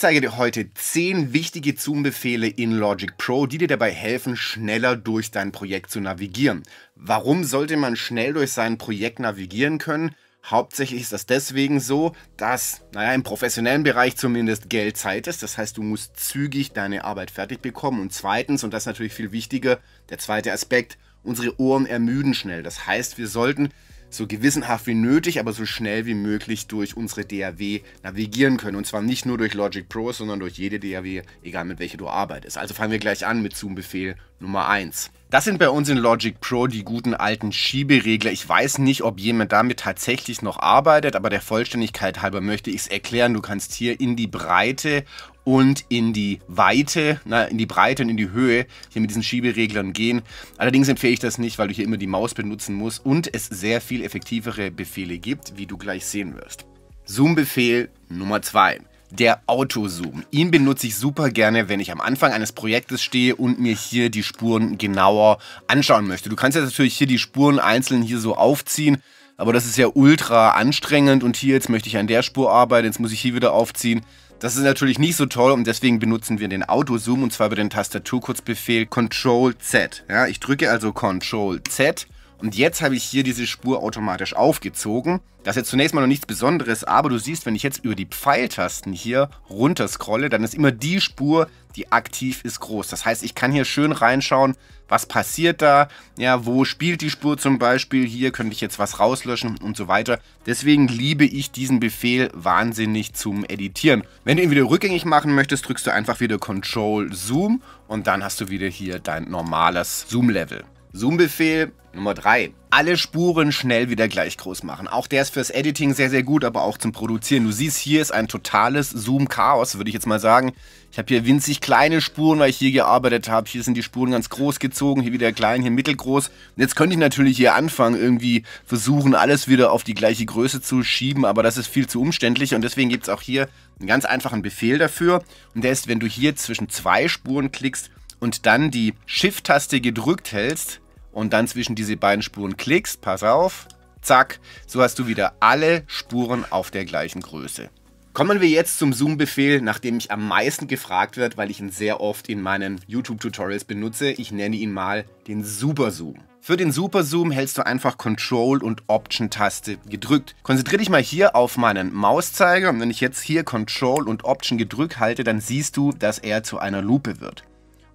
zeige dir heute 10 wichtige Zoom-Befehle in Logic Pro, die dir dabei helfen, schneller durch dein Projekt zu navigieren. Warum sollte man schnell durch sein Projekt navigieren können? Hauptsächlich ist das deswegen so, dass, naja, im professionellen Bereich zumindest Geld Zeit ist. Das heißt, du musst zügig deine Arbeit fertig bekommen. Und zweitens, und das ist natürlich viel wichtiger, der zweite Aspekt, unsere Ohren ermüden schnell. Das heißt, wir sollten so gewissenhaft wie nötig, aber so schnell wie möglich durch unsere DAW navigieren können. Und zwar nicht nur durch Logic Pro, sondern durch jede DAW, egal mit welcher du arbeitest. Also fangen wir gleich an mit Zoom-Befehl Nummer 1. Das sind bei uns in Logic Pro die guten alten Schieberegler. Ich weiß nicht, ob jemand damit tatsächlich noch arbeitet, aber der Vollständigkeit halber möchte ich es erklären. Du kannst hier in die Breite und in die Weite, na, in die Breite und in die Höhe hier mit diesen Schiebereglern gehen. Allerdings empfehle ich das nicht, weil du hier immer die Maus benutzen musst und es sehr viel effektivere Befehle gibt, wie du gleich sehen wirst. Zoom-Befehl Nummer 2 der Autozoom. Ihn benutze ich super gerne, wenn ich am Anfang eines Projektes stehe und mir hier die Spuren genauer anschauen möchte. Du kannst jetzt natürlich hier die Spuren einzeln hier so aufziehen, aber das ist ja ultra anstrengend und hier jetzt möchte ich an der Spur arbeiten, jetzt muss ich hier wieder aufziehen. Das ist natürlich nicht so toll und deswegen benutzen wir den Autozoom und zwar über den Tastaturkurzbefehl Ctrl Z. Ja, ich drücke also Ctrl Z und jetzt habe ich hier diese Spur automatisch aufgezogen. Das ist jetzt zunächst mal noch nichts Besonderes, aber du siehst, wenn ich jetzt über die Pfeiltasten hier runter scrolle, dann ist immer die Spur, die aktiv ist, groß. Das heißt, ich kann hier schön reinschauen, was passiert da, ja, wo spielt die Spur zum Beispiel, hier könnte ich jetzt was rauslöschen und so weiter. Deswegen liebe ich diesen Befehl wahnsinnig zum Editieren. Wenn du ihn wieder rückgängig machen möchtest, drückst du einfach wieder Control Zoom und dann hast du wieder hier dein normales Zoom-Level. Zoom-Befehl Nummer 3. Alle Spuren schnell wieder gleich groß machen. Auch der ist fürs Editing sehr, sehr gut, aber auch zum Produzieren. Du siehst, hier ist ein totales Zoom-Chaos, würde ich jetzt mal sagen. Ich habe hier winzig kleine Spuren, weil ich hier gearbeitet habe. Hier sind die Spuren ganz groß gezogen, hier wieder klein, hier mittelgroß. Und jetzt könnte ich natürlich hier anfangen, irgendwie versuchen, alles wieder auf die gleiche Größe zu schieben, aber das ist viel zu umständlich und deswegen gibt es auch hier einen ganz einfachen Befehl dafür. Und der ist, wenn du hier zwischen zwei Spuren klickst, und dann die Shift-Taste gedrückt hältst und dann zwischen diese beiden Spuren klickst, pass auf, zack, so hast du wieder alle Spuren auf der gleichen Größe. Kommen wir jetzt zum Zoom-Befehl, nach dem ich am meisten gefragt wird, weil ich ihn sehr oft in meinen YouTube-Tutorials benutze. Ich nenne ihn mal den Super Zoom. Für den Super Zoom hältst du einfach Control und Option Taste gedrückt. Konzentriere dich mal hier auf meinen Mauszeiger und wenn ich jetzt hier Control und Option gedrückt halte, dann siehst du, dass er zu einer Lupe wird.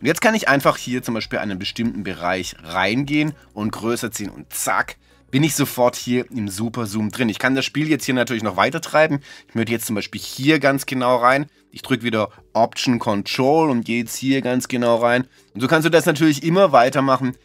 Und jetzt kann ich einfach hier zum Beispiel einen bestimmten Bereich reingehen und größer ziehen und zack, bin ich sofort hier im Super Zoom drin. Ich kann das Spiel jetzt hier natürlich noch weiter treiben. Ich möchte jetzt zum Beispiel hier ganz genau rein. Ich drücke wieder Option Control und gehe jetzt hier ganz genau rein. Und so kannst du das natürlich immer weitermachen,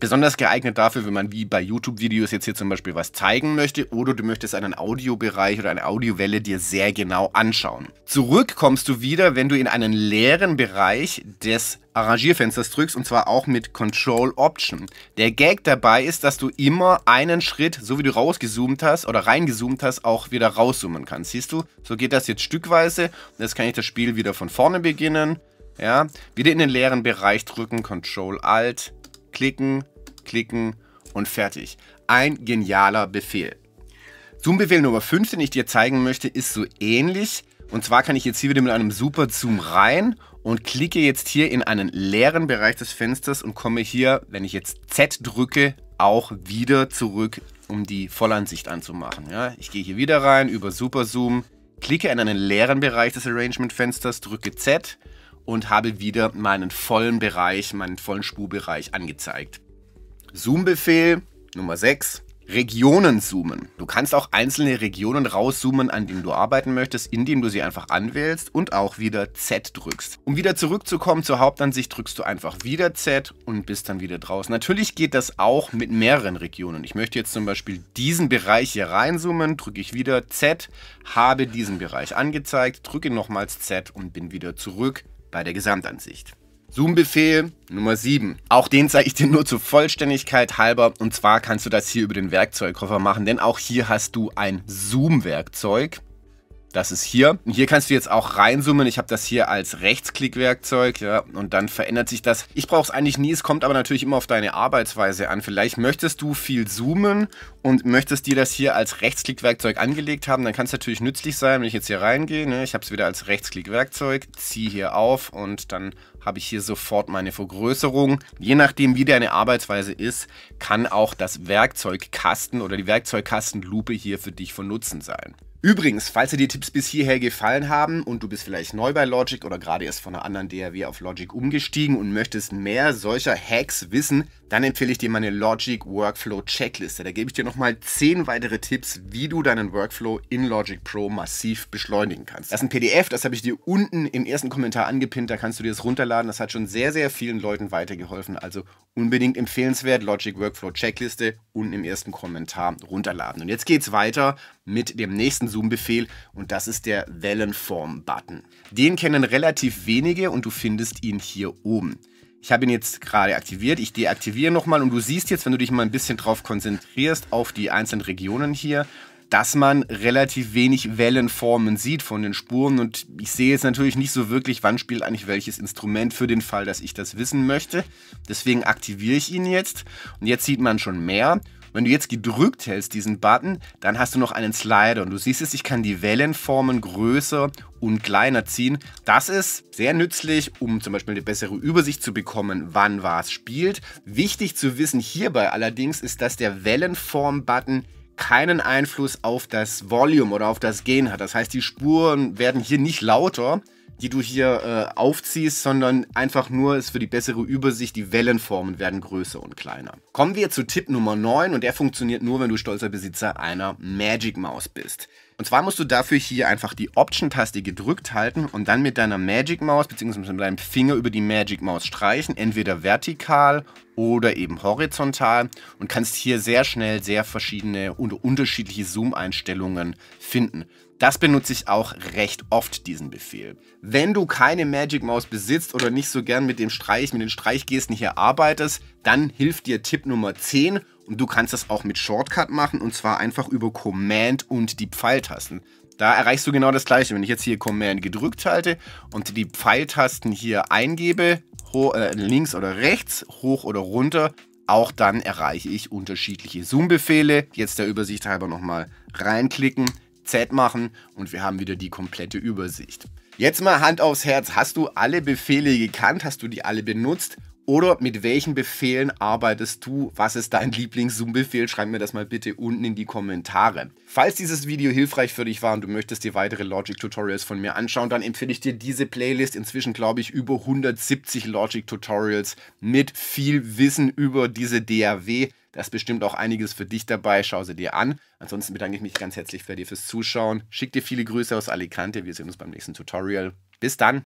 Besonders geeignet dafür, wenn man wie bei YouTube-Videos jetzt hier zum Beispiel was zeigen möchte oder du möchtest einen Audiobereich oder eine Audiowelle dir sehr genau anschauen. Zurück kommst du wieder, wenn du in einen leeren Bereich des Arrangierfensters drückst und zwar auch mit Control Option. Der Gag dabei ist, dass du immer einen Schritt, so wie du rausgezoomt hast oder reingezoomt hast, auch wieder rauszoomen kannst. Siehst du? So geht das jetzt stückweise. Jetzt kann ich das Spiel wieder von vorne beginnen. Ja, wieder in den leeren Bereich drücken, Control Alt, Klicken, klicken und fertig. Ein genialer Befehl. Zoom-Befehl Nummer 5, den ich dir zeigen möchte, ist so ähnlich. Und zwar kann ich jetzt hier wieder mit einem Super Zoom rein und klicke jetzt hier in einen leeren Bereich des Fensters und komme hier, wenn ich jetzt Z drücke, auch wieder zurück, um die Vollansicht anzumachen. Ja, ich gehe hier wieder rein über Super Zoom, klicke in einen leeren Bereich des Arrangement-Fensters, drücke Z und habe wieder meinen vollen Bereich, meinen vollen Spurbereich angezeigt. Zoom-Befehl Nummer 6. Regionen zoomen. Du kannst auch einzelne Regionen rauszoomen, an denen du arbeiten möchtest, indem du sie einfach anwählst und auch wieder Z drückst. Um wieder zurückzukommen zur Hauptansicht, drückst du einfach wieder Z und bist dann wieder draußen. Natürlich geht das auch mit mehreren Regionen. Ich möchte jetzt zum Beispiel diesen Bereich hier reinzoomen, drücke ich wieder Z, habe diesen Bereich angezeigt, drücke nochmals Z und bin wieder zurück bei der Gesamtansicht. Zoom-Befehl Nummer 7. Auch den zeige ich dir nur zur Vollständigkeit halber. Und zwar kannst du das hier über den Werkzeugkoffer machen, denn auch hier hast du ein Zoom-Werkzeug. Das ist hier. Und hier kannst du jetzt auch reinzoomen. Ich habe das hier als Rechtsklickwerkzeug. Ja, und dann verändert sich das. Ich brauche es eigentlich nie. Es kommt aber natürlich immer auf deine Arbeitsweise an. Vielleicht möchtest du viel zoomen und möchtest dir das hier als Rechtsklickwerkzeug angelegt haben. Dann kann es natürlich nützlich sein, wenn ich jetzt hier reingehe. Ne? Ich habe es wieder als Rechtsklickwerkzeug. Ziehe hier auf und dann habe ich hier sofort meine Vergrößerung. Je nachdem, wie deine Arbeitsweise ist, kann auch das Werkzeugkasten oder die Werkzeugkastenlupe hier für dich von Nutzen sein. Übrigens, falls dir die Tipps bis hierher gefallen haben und du bist vielleicht neu bei Logic oder gerade erst von einer anderen DAW auf Logic umgestiegen und möchtest mehr solcher Hacks wissen, dann empfehle ich dir meine Logic Workflow Checkliste. Da gebe ich dir nochmal 10 weitere Tipps, wie du deinen Workflow in Logic Pro massiv beschleunigen kannst. Das ist ein PDF, das habe ich dir unten im ersten Kommentar angepinnt, da kannst du dir das runterladen. Das hat schon sehr, sehr vielen Leuten weitergeholfen. Also unbedingt empfehlenswert, Logic Workflow Checkliste unten im ersten Kommentar runterladen. Und jetzt geht es weiter mit dem nächsten Zoom-Befehl und das ist der Wellenform-Button. Den kennen relativ wenige und du findest ihn hier oben. Ich habe ihn jetzt gerade aktiviert. Ich deaktiviere nochmal und du siehst jetzt, wenn du dich mal ein bisschen drauf konzentrierst, auf die einzelnen Regionen hier, dass man relativ wenig Wellenformen sieht von den Spuren. Und ich sehe jetzt natürlich nicht so wirklich, wann spielt eigentlich welches Instrument für den Fall, dass ich das wissen möchte. Deswegen aktiviere ich ihn jetzt. Und jetzt sieht man schon mehr. Wenn du jetzt gedrückt hältst diesen Button, dann hast du noch einen Slider und du siehst es, ich kann die Wellenformen größer und kleiner ziehen. Das ist sehr nützlich, um zum Beispiel eine bessere Übersicht zu bekommen, wann was spielt. Wichtig zu wissen hierbei allerdings ist, dass der Wellenform-Button keinen Einfluss auf das Volume oder auf das Gen hat. Das heißt, die Spuren werden hier nicht lauter, die du hier äh, aufziehst, sondern einfach nur ist für die bessere Übersicht, die Wellenformen werden größer und kleiner. Kommen wir zu Tipp Nummer 9 und der funktioniert nur, wenn du stolzer Besitzer einer Magic Mouse bist. Und zwar musst du dafür hier einfach die Option-Taste gedrückt halten und dann mit deiner Magic Maus bzw. mit deinem Finger über die Magic Maus streichen, entweder vertikal oder eben horizontal und kannst hier sehr schnell sehr verschiedene und unterschiedliche Zoom-Einstellungen finden. Das benutze ich auch recht oft, diesen Befehl. Wenn du keine Magic Maus besitzt oder nicht so gern mit dem Streich, mit den Streichgesten hier arbeitest, dann hilft dir Tipp Nummer 10 und du kannst das auch mit Shortcut machen und zwar einfach über Command und die Pfeiltasten. Da erreichst du genau das gleiche. Wenn ich jetzt hier Command gedrückt halte und die Pfeiltasten hier eingebe, hoch, äh, links oder rechts, hoch oder runter, auch dann erreiche ich unterschiedliche Zoom-Befehle. Jetzt der Übersicht halber nochmal reinklicken, Z machen und wir haben wieder die komplette Übersicht. Jetzt mal Hand aufs Herz, hast du alle Befehle gekannt? Hast du die alle benutzt? Oder mit welchen Befehlen arbeitest du? Was ist dein Lieblings-Zoom-Befehl? Schreib mir das mal bitte unten in die Kommentare. Falls dieses Video hilfreich für dich war und du möchtest dir weitere Logic-Tutorials von mir anschauen, dann empfehle ich dir diese Playlist. Inzwischen glaube ich über 170 Logic-Tutorials mit viel Wissen über diese DAW. Da ist bestimmt auch einiges für dich dabei. Schau sie dir an. Ansonsten bedanke ich mich ganz herzlich für dir fürs Zuschauen. Schick dir viele Grüße aus Alicante. Wir sehen uns beim nächsten Tutorial. Bis dann.